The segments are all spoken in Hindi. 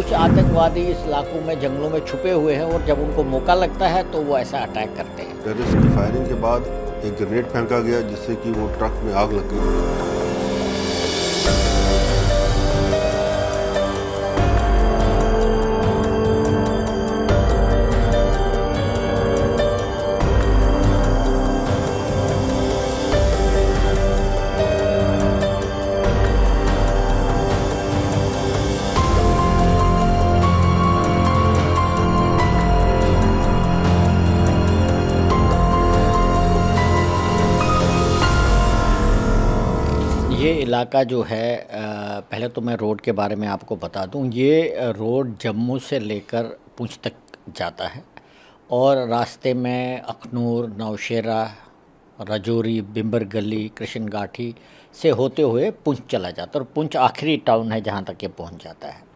कुछ आतंकवादी इस इलाकों में जंगलों में छुपे हुए हैं और जब उनको मौका लगता है तो वो ऐसा अटैक करते हैं की फायरिंग के बाद एक ग्रेनेड फेंका गया जिससे कि वो ट्रक में आग लग गई इलाका जो है पहले तो मैं रोड के बारे में आपको बता दूं ये रोड जम्मू से लेकर पूछ तक जाता है और रास्ते में अखनूर नौशेरा रजौरी बिम्बर गली कृष्ण गाठी से होते हुए पुंछ चला जाता है और पुंछ आखिरी टाउन है जहाँ तक ये पहुँच जाता है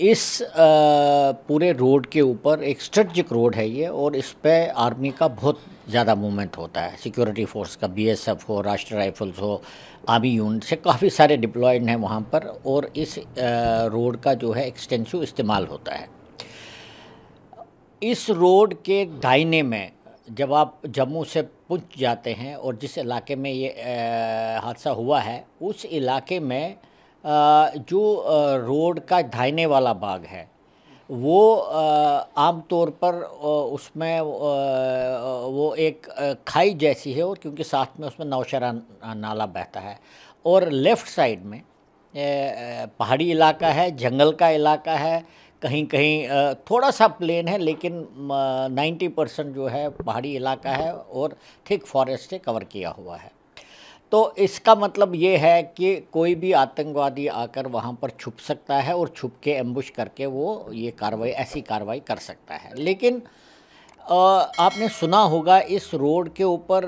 इस आ, पूरे रोड के ऊपर एक स्ट्रेटजिक रोड है ये और इस पर आर्मी का बहुत ज़्यादा मूवमेंट होता है सिक्योरिटी फोर्स का बीएसएफ हो राष्ट्रीय राइफल्स हो आर्मी यूनिट से काफ़ी सारे डिप्लॉयड हैं वहाँ पर और इस आ, रोड का जो है एक्सटेंसिव इस्तेमाल होता है इस रोड के दाइने में जब आप जम्मू से पुंछ जाते हैं और जिस इलाके में ये हादसा हुआ है उस इलाके में जो रोड का धाइने वाला भाग है वो आमतौर पर उसमें वो एक खाई जैसी है और क्योंकि साथ में उसमें नौशरा नाला बहता है और लेफ़्ट साइड में पहाड़ी इलाका है जंगल का इलाका है कहीं कहीं थोड़ा सा प्लेन है लेकिन 90 परसेंट जो है पहाड़ी इलाका है और थिक फॉरेस्ट से कवर किया हुआ है तो इसका मतलब ये है कि कोई भी आतंकवादी आकर वहाँ पर छुप सकता है और छुप के एम्बुश करके वो ये कार्रवाई ऐसी कार्रवाई कर सकता है लेकिन आपने सुना होगा इस रोड के ऊपर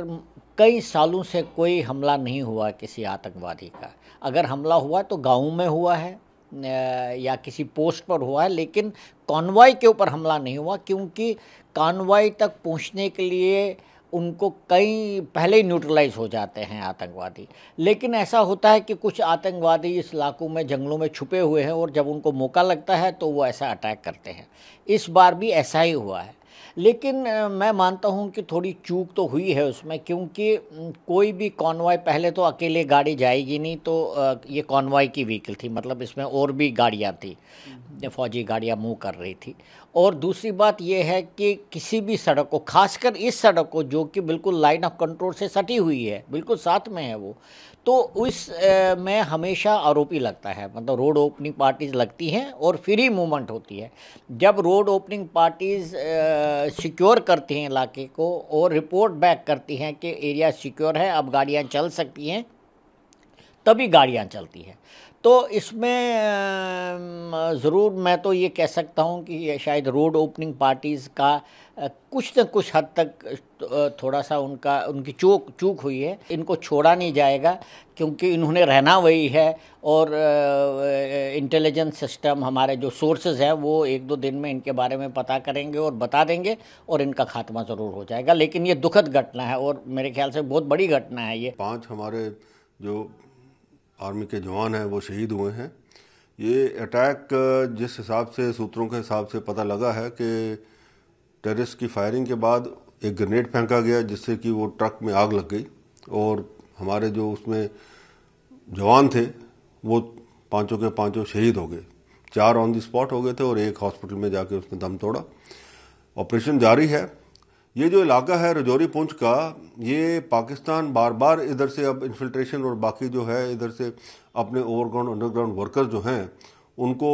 कई सालों से कोई हमला नहीं हुआ किसी आतंकवादी का अगर हमला हुआ तो गाँव में हुआ है या किसी पोस्ट पर हुआ है लेकिन कॉन्वाई के ऊपर हमला नहीं हुआ क्योंकि कॉन्वाई तक पहुंचने के लिए उनको कई पहले ही न्यूट्रलाइज हो जाते हैं आतंकवादी लेकिन ऐसा होता है कि कुछ आतंकवादी इस इलाकों में जंगलों में छुपे हुए हैं और जब उनको मौका लगता है तो वो ऐसा अटैक करते हैं इस बार भी ऐसा ही हुआ है लेकिन मैं मानता हूं कि थोड़ी चूक तो हुई है उसमें क्योंकि कोई भी कॉन्वाय पहले तो अकेले गाड़ी जाएगी नहीं तो ये कॉन्वाय की व्हीकल थी मतलब इसमें और भी गाड़ियाँ थी फौजी गाड़ियाँ मूव कर रही थी और दूसरी बात यह है कि किसी भी सड़क को खासकर इस सड़क को जो कि बिल्कुल लाइन ऑफ कंट्रोल से सटी हुई है बिल्कुल साथ में है वो तो उस ए, में हमेशा आरोपी लगता है मतलब रोड ओपनिंग पार्टीज़ लगती हैं और फ्री मूवमेंट होती है जब रोड ओपनिंग पार्टीज़ सिक्योर करती हैं इलाके को और रिपोर्ट बैक करती हैं कि एरिया सिक्योर है अब गाड़ियाँ चल सकती हैं तभी गाड़ियाँ चलती हैं तो इसमें ज़रूर मैं तो ये कह सकता हूँ कि शायद रोड ओपनिंग पार्टीज़ का कुछ न कुछ हद तक थोड़ा सा उनका उनकी चूक चूक हुई है इनको छोड़ा नहीं जाएगा क्योंकि इन्होंने रहना वही है और इंटेलिजेंस सिस्टम हमारे जो सोर्सेज हैं वो एक दो दिन में इनके बारे में पता करेंगे और बता देंगे और इनका खात्मा ज़रूर हो जाएगा लेकिन ये दुखद घटना है और मेरे ख्याल से बहुत बड़ी घटना है ये पाँच हमारे जो आर्मी के जवान हैं वो शहीद हुए हैं ये अटैक जिस हिसाब से सूत्रों के हिसाब से पता लगा है कि टेरिस की फायरिंग के बाद एक ग्रेनेड फेंका गया जिससे कि वो ट्रक में आग लग गई और हमारे जो उसमें जवान थे वो पांचों के पांचों शहीद हो गए चार ऑन द स्पॉट हो गए थे और एक हॉस्पिटल में जाके उसने दम तोड़ा ऑपरेशन जारी है ये जो इलाका है रजौरी पुंछ का ये पाकिस्तान बार बार इधर से अब इन्फिल्ट्रेशन और बाकी जो है इधर से अपने ओवरग्राउंड अंडरग्राउंड वर्कर्स जो हैं उनको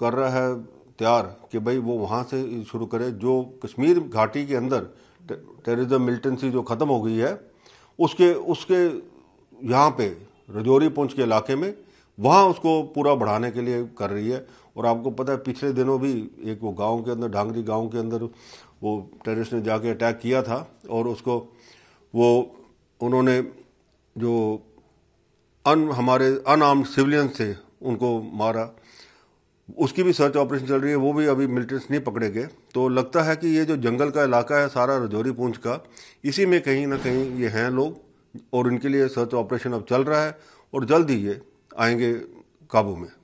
कर रहा है तैयार कि भाई वो वहाँ से शुरू करे जो कश्मीर घाटी के अंदर टेररिज्म मिलिटेंसी जो ख़त्म हो गई है उसके उसके यहाँ पे रजौरी पुंछ के इलाके में वहाँ उसको पूरा बढ़ाने के लिए कर रही है और आपको पता है पिछले दिनों भी एक वो गांव के अंदर ढांगरी गांव के अंदर वो टेररिस्ट ने जाके अटैक किया था और उसको वो उन्होंने जो अन हमारे आर्म सिविलियंस थे उनको मारा उसकी भी सर्च ऑपरेशन चल रही है वो भी अभी मिलिटेंट्स नहीं पकड़े गए तो लगता है कि ये जो जंगल का इलाका है सारा रजौरी पूंछ का इसी में कहीं ना कहीं ये हैं लोग और इनके लिए सर्च ऑपरेशन अब चल रहा है और जल्द ही ये आएंगे काबू में